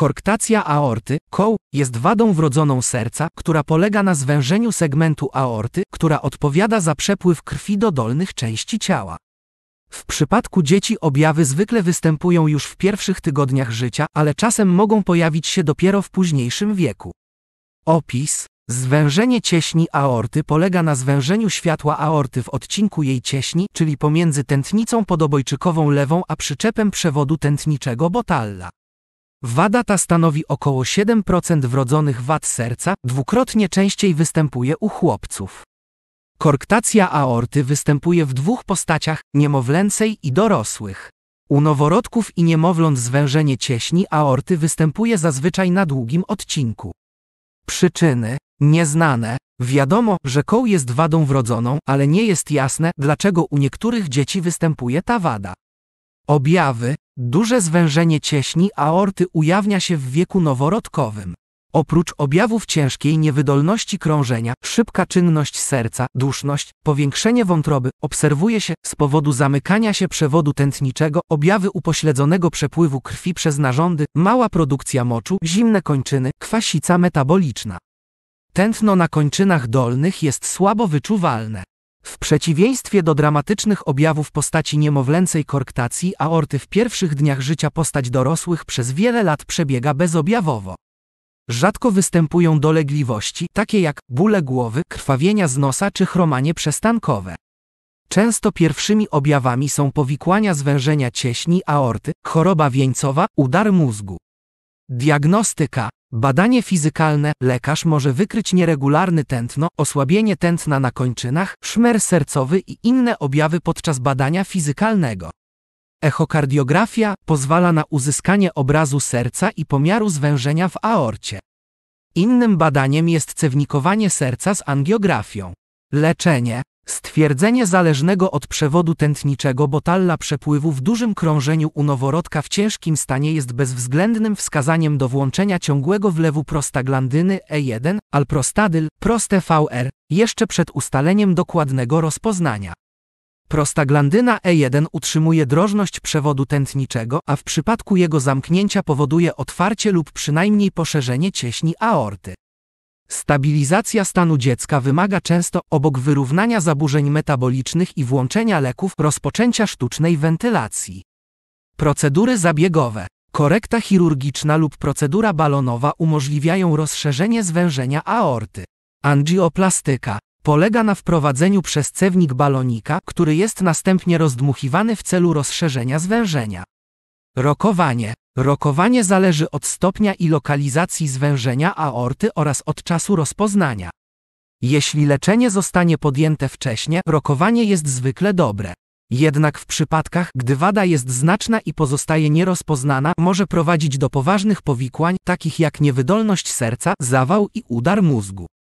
Korktacja aorty, koł, jest wadą wrodzoną serca, która polega na zwężeniu segmentu aorty, która odpowiada za przepływ krwi do dolnych części ciała. W przypadku dzieci objawy zwykle występują już w pierwszych tygodniach życia, ale czasem mogą pojawić się dopiero w późniejszym wieku. Opis Zwężenie cieśni aorty polega na zwężeniu światła aorty w odcinku jej cieśni, czyli pomiędzy tętnicą podobojczykową lewą a przyczepem przewodu tętniczego botalla. Wada ta stanowi około 7% wrodzonych wad serca, dwukrotnie częściej występuje u chłopców. Korktacja aorty występuje w dwóch postaciach, niemowlęcej i dorosłych. U noworodków i niemowląt zwężenie cieśni aorty występuje zazwyczaj na długim odcinku. Przyczyny nieznane. Wiadomo, że koł jest wadą wrodzoną, ale nie jest jasne, dlaczego u niektórych dzieci występuje ta wada. Objawy: duże zwężenie cieśni aorty ujawnia się w wieku noworodkowym. Oprócz objawów ciężkiej niewydolności krążenia, szybka czynność serca, duszność, powiększenie wątroby, obserwuje się z powodu zamykania się przewodu tętniczego, objawy upośledzonego przepływu krwi przez narządy, mała produkcja moczu, zimne kończyny, kwasica metaboliczna. Tętno na kończynach dolnych jest słabo wyczuwalne. W przeciwieństwie do dramatycznych objawów postaci niemowlęcej korktacji aorty w pierwszych dniach życia postać dorosłych przez wiele lat przebiega bezobjawowo. Rzadko występują dolegliwości, takie jak bóle głowy, krwawienia z nosa czy chromanie przestankowe. Często pierwszymi objawami są powikłania zwężenia cieśni aorty, choroba wieńcowa, udar mózgu. Diagnostyka Badanie fizykalne, lekarz może wykryć nieregularny tętno, osłabienie tętna na kończynach, szmer sercowy i inne objawy podczas badania fizykalnego. Echokardiografia pozwala na uzyskanie obrazu serca i pomiaru zwężenia w aorcie. Innym badaniem jest cewnikowanie serca z angiografią. Leczenie. Stwierdzenie zależnego od przewodu tętniczego botalla przepływu w dużym krążeniu u noworodka w ciężkim stanie jest bezwzględnym wskazaniem do włączenia ciągłego wlewu prostaglandyny E1, alprostadyl, proste VR, jeszcze przed ustaleniem dokładnego rozpoznania. Prostaglandyna E1 utrzymuje drożność przewodu tętniczego, a w przypadku jego zamknięcia powoduje otwarcie lub przynajmniej poszerzenie cieśni aorty. Stabilizacja stanu dziecka wymaga często, obok wyrównania zaburzeń metabolicznych i włączenia leków, rozpoczęcia sztucznej wentylacji. Procedury zabiegowe, korekta chirurgiczna lub procedura balonowa umożliwiają rozszerzenie zwężenia aorty. Angioplastyka polega na wprowadzeniu przez cewnik balonika, który jest następnie rozdmuchiwany w celu rozszerzenia zwężenia. Rokowanie Rokowanie zależy od stopnia i lokalizacji zwężenia aorty oraz od czasu rozpoznania. Jeśli leczenie zostanie podjęte wcześniej, rokowanie jest zwykle dobre. Jednak w przypadkach, gdy wada jest znaczna i pozostaje nierozpoznana, może prowadzić do poważnych powikłań, takich jak niewydolność serca, zawał i udar mózgu.